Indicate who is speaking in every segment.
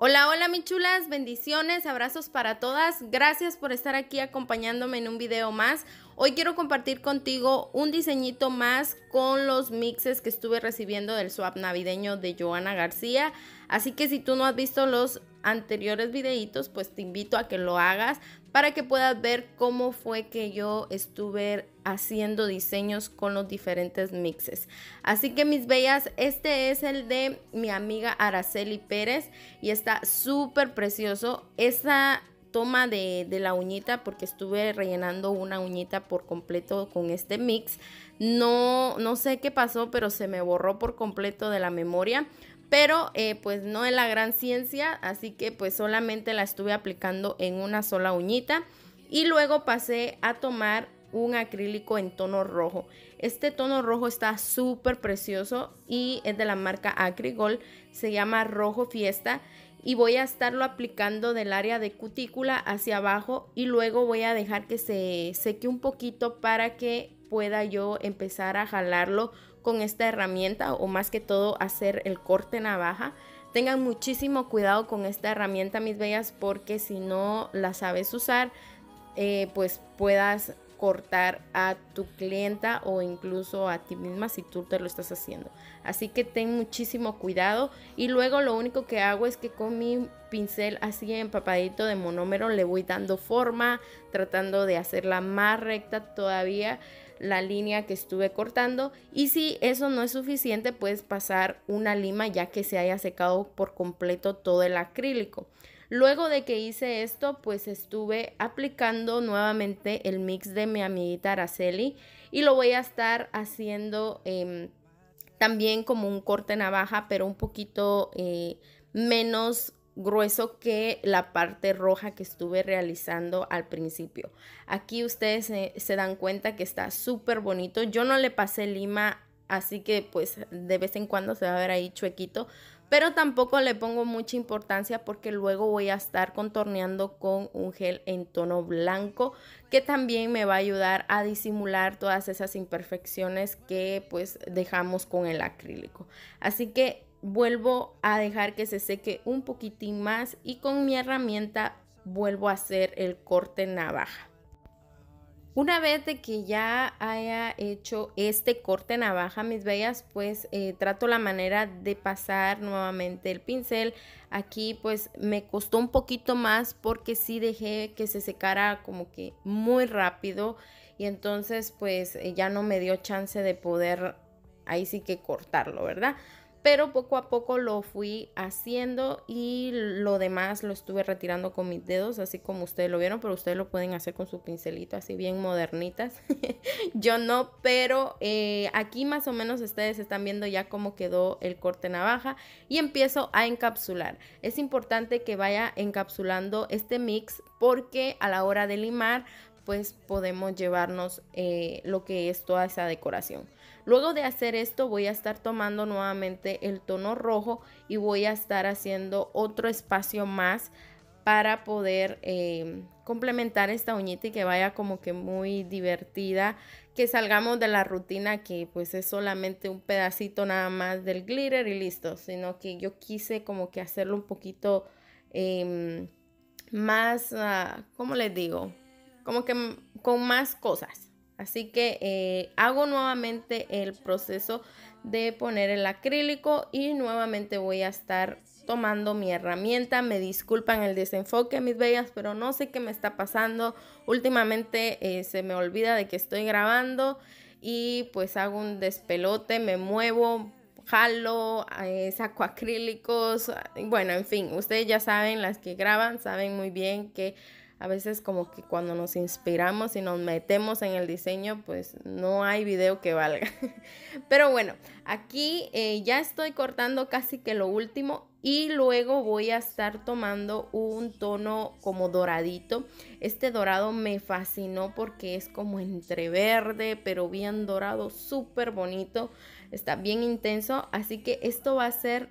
Speaker 1: Hola, hola mis chulas, bendiciones, abrazos para todas. Gracias por estar aquí acompañándome en un video más. Hoy quiero compartir contigo un diseñito más con los mixes que estuve recibiendo del swap navideño de Joana García. Así que si tú no has visto los anteriores videitos, pues te invito a que lo hagas para que puedas ver cómo fue que yo estuve haciendo diseños con los diferentes mixes. Así que mis bellas, este es el de mi amiga Araceli Pérez y está súper precioso. Esa toma de, de, la uñita porque estuve rellenando una uñita por completo con este mix. No, no sé qué pasó, pero se me borró por completo de la memoria pero eh, pues no es la gran ciencia, así que pues solamente la estuve aplicando en una sola uñita y luego pasé a tomar un acrílico en tono rojo. Este tono rojo está súper precioso y es de la marca Acrigol, se llama Rojo Fiesta y voy a estarlo aplicando del área de cutícula hacia abajo y luego voy a dejar que se seque un poquito para que pueda yo empezar a jalarlo con esta herramienta o más que todo hacer el corte navaja. Tengan muchísimo cuidado con esta herramienta, mis bellas, porque si no la sabes usar, eh, pues puedas cortar a tu clienta o incluso a ti misma si tú te lo estás haciendo. Así que ten muchísimo cuidado y luego lo único que hago es que con mi pincel así empapadito de monómero le voy dando forma, tratando de hacerla más recta todavía la línea que estuve cortando y si eso no es suficiente puedes pasar una lima ya que se haya secado por completo todo el acrílico. Luego de que hice esto, pues estuve aplicando nuevamente el mix de mi amiguita Araceli y lo voy a estar haciendo em, también como un corte navaja, pero un poquito eh, menos grueso que la parte roja que estuve realizando al principio. Aquí ustedes se, dan cuenta que está súper bonito. Yo no le pasé lima, así que pues de vez en cuando se va a ver ahí chuequito. Pero tampoco le pongo mucha importancia porque luego voy a estar contorneando con un gel en tono blanco que también me va a ayudar a disimular todas esas imperfecciones que pues dejamos con el acrílico. Así que vuelvo a dejar que se seque un poquitín más y con mi herramienta vuelvo a hacer el corte navaja. Una vez de que ya haya hecho este corte navaja, mis bellas, pues eh, trato la manera de pasar nuevamente el pincel. Aquí pues me costó un poquito más porque sí dejé que se secara como que muy rápido y entonces pues eh, ya no me dio chance de poder ahí sí que cortarlo, ¿verdad? pero poco a poco lo fui haciendo y lo demás lo estuve retirando con mis dedos, así como ustedes lo vieron, pero ustedes lo pueden hacer con su pincelito, así bien modernitas. Yo no, pero eh, aquí más o menos ustedes están viendo ya cómo quedó el corte navaja y empiezo a encapsular. Es importante que vaya encapsulando este mix porque a la hora de limar pues podemos llevarnos eh, lo que es toda esa decoración. Luego de hacer esto voy a estar tomando nuevamente el tono rojo y voy a estar haciendo otro espacio más para poder eh, complementar esta uñita y que vaya como que muy divertida, que salgamos de la rutina que pues es solamente un pedacito nada más del glitter y listo, sino que yo quise como que hacerlo un poquito em, más, como ah, ¿cómo les digo? Como que con más cosas. Así que eh, hago nuevamente el proceso de poner el acrílico y nuevamente voy a estar tomando mi herramienta. Me disculpan el desenfoque, mis bellas, pero no sé qué me está pasando. Últimamente eh, se me olvida de que estoy grabando y pues hago un despelote, me muevo, jalo, eh, saco acrílicos. Bueno, en fin, ustedes ya saben, las que graban saben muy bien que a veces como que cuando nos inspiramos y nos metemos en el diseño, pues no hay video que valga. Pero bueno, aquí eh, ya estoy cortando casi que lo último y luego voy a estar tomando un tono como doradito. Este dorado me fascinó porque es como entre verde, pero bien dorado, súper bonito. Está bien intenso, así que esto va a ser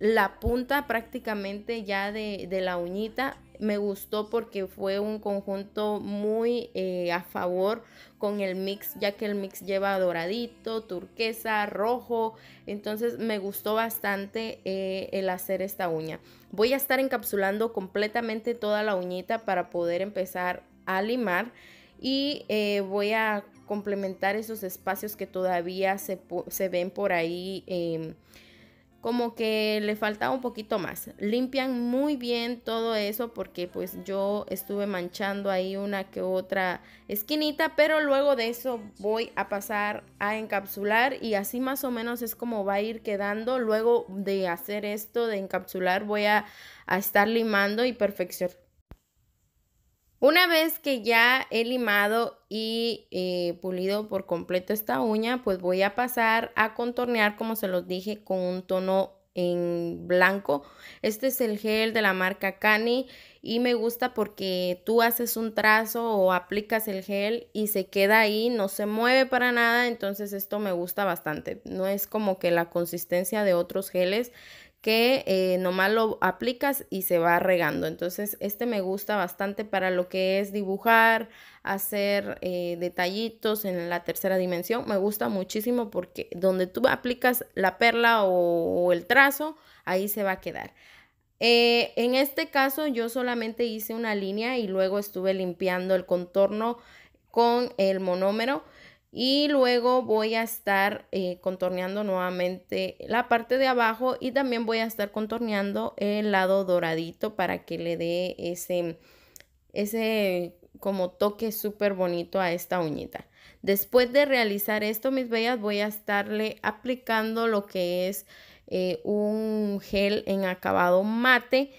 Speaker 1: la punta prácticamente ya de la uñita me gustó porque fue un conjunto muy eh, a favor con el mix, ya que el mix lleva doradito, turquesa, rojo. Entonces me gustó bastante eh, el hacer esta uña. Voy a estar encapsulando completamente toda la uñita para poder empezar a limar y eh, voy a complementar esos espacios que todavía se, se ven por ahí em, como que le faltaba un poquito más. Limpian muy bien todo eso porque pues yo estuve manchando ahí una que otra esquinita, pero luego de eso voy a pasar a encapsular y así más o menos es como va a ir quedando. Luego de hacer esto de encapsular voy a, a estar limando y perfeccionando una vez que ya he limado y eh, pulido por completo esta uña, pues voy a pasar a contornear, como se los dije, con un tono en blanco. Este es el gel de la marca Cani y me gusta porque tú haces un trazo o aplicas el gel y se queda ahí, no se mueve para nada, entonces esto me gusta bastante. No es como que la consistencia de otros geles que eh, nomás lo aplicas y se va regando. Entonces, este me gusta bastante para lo que es dibujar, hacer eh, detallitos en la tercera dimensión. Me gusta muchísimo porque donde tú aplicas la perla o, el trazo, ahí se va a quedar. Eh, en este caso yo solamente hice una línea y luego estuve limpiando el contorno con el monómero y luego voy a estar eh, contorneando nuevamente la parte de abajo y también voy a estar contorneando el lado doradito para que le dé ese, ese como toque súper bonito a esta uñita. Después de realizar esto, mis bellas, voy a estarle aplicando lo que es eh, un gel en acabado mate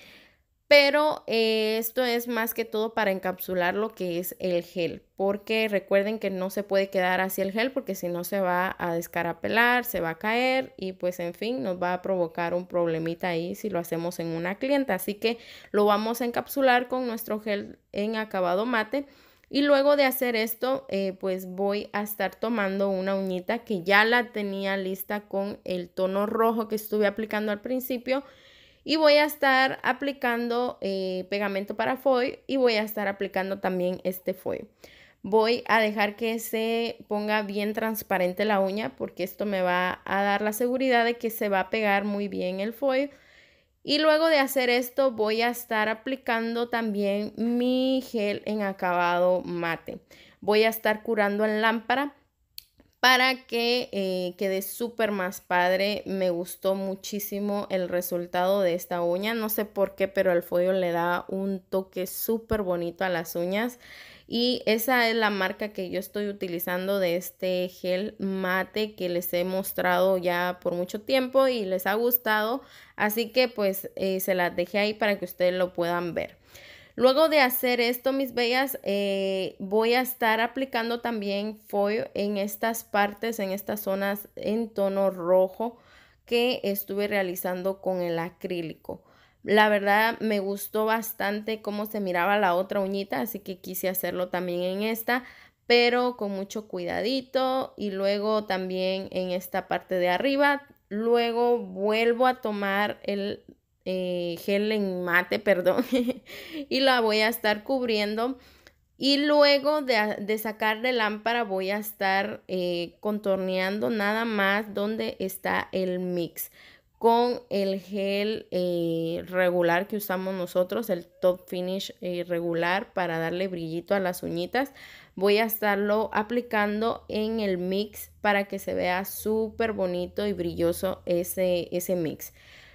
Speaker 1: pero eh, esto es más que todo para encapsular lo que es el gel, porque recuerden que no se puede quedar así el gel porque si no se va a descarapelar, se va a caer y pues en fin nos va a provocar un problemita ahí si lo hacemos en una clienta, así que lo vamos a encapsular con nuestro gel en acabado mate. Y luego de hacer esto, eh, pues voy a estar tomando una uñita que ya la tenía lista con el tono rojo que estuve aplicando al principio y voy a estar aplicando eh, pegamento para foil y voy a estar aplicando también este foil. Voy a dejar que se ponga bien transparente la uña porque esto me va a dar la seguridad de que se va a pegar muy bien el foil. Y luego de hacer esto voy a estar aplicando también mi gel en acabado mate. Voy a estar curando en lámpara para que eh, quede súper más padre. Me gustó muchísimo el resultado de esta uña. No sé por qué, pero el folio le da un toque súper bonito a las uñas. Y esa es la marca que yo estoy utilizando de este gel mate que les he mostrado ya por mucho tiempo y les ha gustado. Así que pues eh, se la dejé ahí para que ustedes lo puedan ver. Luego de hacer esto, mis bellas, eh, voy a estar aplicando también foil en estas partes, en estas zonas en tono rojo que estuve realizando con el acrílico. La verdad me gustó bastante cómo se miraba la otra uñita, así que quise hacerlo también en esta, pero con mucho cuidadito y luego también en esta parte de arriba. Luego vuelvo a tomar el eh, gel en mate, perdón, y la voy a estar cubriendo. Y luego de, sacar de lámpara voy a estar eh, contorneando nada más donde está el mix con el gel eh, regular que usamos nosotros, el top finish regular para darle brillito a las uñitas. Voy a estarlo aplicando en el mix para que se vea súper bonito y brilloso ese, ese mix.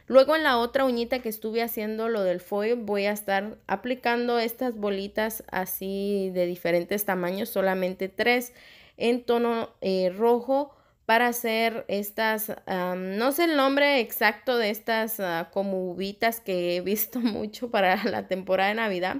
Speaker 1: Luego en la otra uñita que estuve haciendo lo del foil voy a estar aplicando estas bolitas así de diferentes tamaños, solamente tres en tono eh, rojo para hacer estas, no sé el nombre exacto de estas ah, como uvitas que he visto mucho para la temporada de Navidad,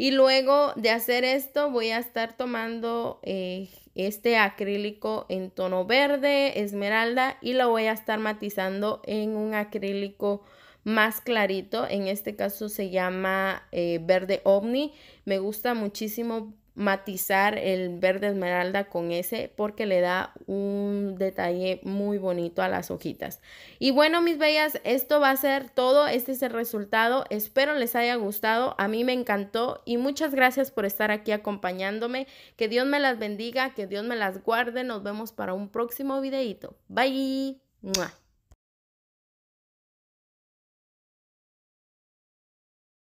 Speaker 1: y luego de hacer esto voy a estar tomando eh, este acrílico en tono verde, esmeralda y lo voy a estar matizando en un acrílico más clarito. En este caso se llama eh, verde ovni. Me gusta muchísimo matizar el verde esmeralda con ese porque le da un detalle muy bonito a las hojitas. Y bueno, mis bellas, esto va a ser todo. Este es el resultado. Espero les haya gustado. A mí me encantó y muchas gracias por estar aquí acompañándome. Que Dios me las bendiga, que Dios me las guarde. Nos vemos para un próximo videito. Bye.